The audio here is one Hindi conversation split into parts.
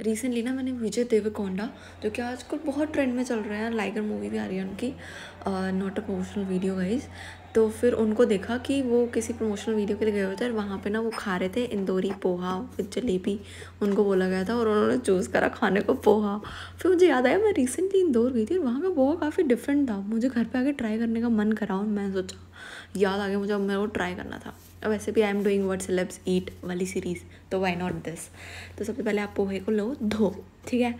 रिसेंटली ना मैंने विजय देवकोंडा जो कि आजकल बहुत ट्रेंड में चल रहे हैं लाइगर मूवी भी आ रही है उनकी not a professional video guys तो फिर उनको देखा कि वो किसी प्रमोशनल वीडियो के लिए गए हुए थे और वहाँ पे ना वो खा रहे थे इंदौरी पोहा फिर जलेबी उनको बोला गया था और उन्होंने चूज़ करा खाने को पोहा फिर मुझे याद आया मैं रिसेंटली इंदौर गई थी और वहाँ का पोहा काफ़ी डिफरेंट था मुझे घर पे आके ट्राई करने का मन करा और मैं सोचा याद आ गया मुझे अब मेरे को ट्राई करना था अब वैसे भी I am doing what celebs eat वाली सीरीज़ तो वाई नॉट दिस तो सबसे पहले आप पोहे को लो धो ठीक है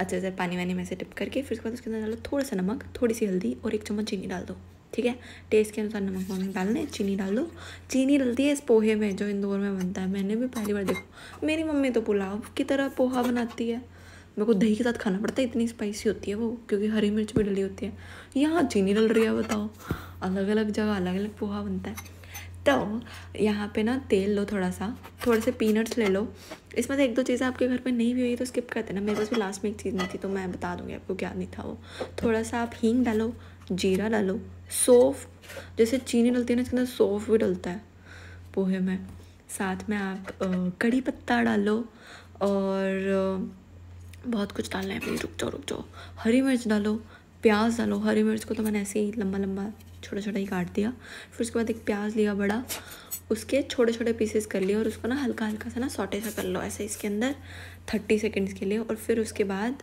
अच्छे से पानी वानी में से टिप करके फिर उसके बाद उसके अंदर डालो थोड़ा सा नमक थोड़ी सी हल्दी और एक चम्मच चीनी डाल दो ठीक है टेस्ट के अनुसार नमक वमक डाल लें चीनी डाल दो चीनी डलती है इस पोहे में जो इंदौर में बनता है मैंने भी पहली बार देखो मेरी मम्मी तो पुलाव की तरह पोहा बनाती है मेरे को दही के साथ खाना पड़ता है इतनी स्पाइसी होती है वो क्योंकि हरी मिर्च भी डली होती है यहाँ चीनी डल रही है बताओ अलग अलग जगह अलग अलग पोहा बनता है तो यहाँ पे ना तेल लो थोड़ा सा थोड़े से पीनट्स ले लो इसमें से एक दो चीज़ें आपके घर पे नहीं भी हुई तो स्किप करते ना मेरे पास भी लास्ट में एक चीज़ नहीं थी तो मैं बता दूँगी आपको क्या नहीं था वो थोड़ा सा आप हींग डालो जीरा डालो सौफ जैसे चीनी डलती है ना इसके अंदर सौफ भी डलता है पोहे में साथ में आप कड़ी पत्ता डालो और बहुत कुछ डालना है प्लीज़ रुक जाओ रुक जाओ हरी मिर्च डालो प्याज डालो हरी मिर्च को तो मैंने ऐसे ही लंबा लंबा छोटा छोटा ही काट दिया फिर उसके बाद एक प्याज लिया बड़ा उसके छोटे छोटे पीसेस कर लिए और उसको ना हल्का हल्का सा ना सोटे सा कर लो ऐसे इसके अंदर थर्टी सेकेंड्स के लिए और फिर उसके बाद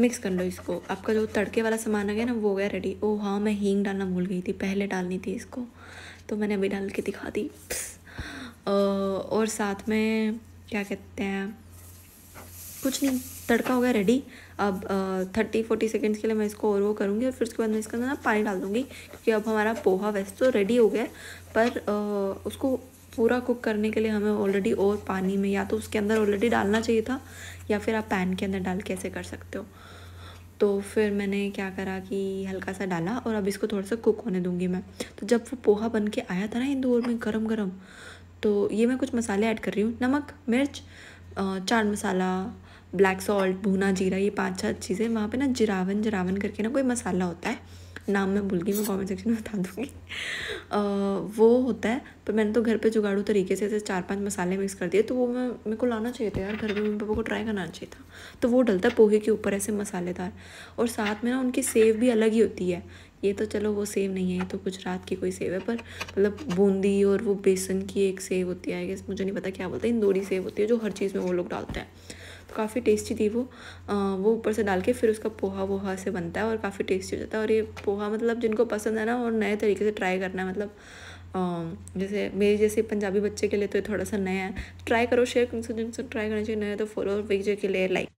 मिक्स कर लो इसको आपका जो तड़के वाला सामान आ गया ना वो गया रेडी ओ हाँ मैं हींग डालना भूल गई थी पहले डालनी थी इसको तो मैंने अभी डाल के दिखा दी और साथ में क्या कहते हैं कुछ नहीं तड़का हो गया रेडी अब थर्टी फोर्टी सेकेंड्स के लिए मैं इसको और वो करूँगी और फिर उसके बाद मैं इसके अंदर ना पानी डाल दूँगी क्योंकि अब हमारा पोहा वैसे तो रेडी हो गया पर आ, उसको पूरा कुक करने के लिए हमें ऑलरेडी और पानी में या तो उसके अंदर ऑलरेडी डालना चाहिए था या फिर आप पैन के अंदर डाल के ऐसे कर सकते हो तो फिर मैंने क्या करा कि हल्का सा डाला और अब इसको थोड़ा सा कुक होने दूंगी मैं तो जब वो पोहा बन के आया था ना इंदौर में गरम गरम तो ये मैं कुछ मसाले ऐड कर रही हूँ नमक मिर्च चाट मसाला ब्लैक सॉल्ट भुना जीरा ये पाँच छह चीज़ें वहाँ पे ना जिरावन जिरावन करके ना कोई मसाला होता है नाम मैं भूल गई मैं कमेंट सेक्शन में बता दूँगी वो होता है पर मैंने तो घर पे जुगाड़ू तरीके से ऐसे चार पांच मसाले मिक्स कर दिए तो वो मैं मेरे को लाना चाहिए था यार घर में मम्मी पापा को ट्राई करना चाहिए था तो वो डलता है पोहे के ऊपर ऐसे मसालेदार और साथ में ना उनकी सेव भी अलग ही होती है ये तो चलो वो सेव नहीं है ये तो गुजरात की कोई सेव है पर मतलब बूंदी और वो बेसन की एक सेव होती है आई गेस मुझे नहीं पता क्या बोलते हैं इंदौरी सेव होती है जो हर चीज़ में वो लोग डालते हैं तो काफ़ी टेस्टी थी वो आ, वो ऊपर से डाल के फिर उसका पोहा वोहा से बनता है और काफ़ी टेस्टी हो जाता है और ये पोहा मतलब जिनको पसंद है ना और नए तरीके से ट्राई करना है मतलब जैसे मेरे जैसे पंजाबी बच्चे के लिए तो ये थोड़ा सा नया है ट्राई करो शेयर जिनसे ट्राई करना चाहिए नया तो फॉलो और के लिए लाइक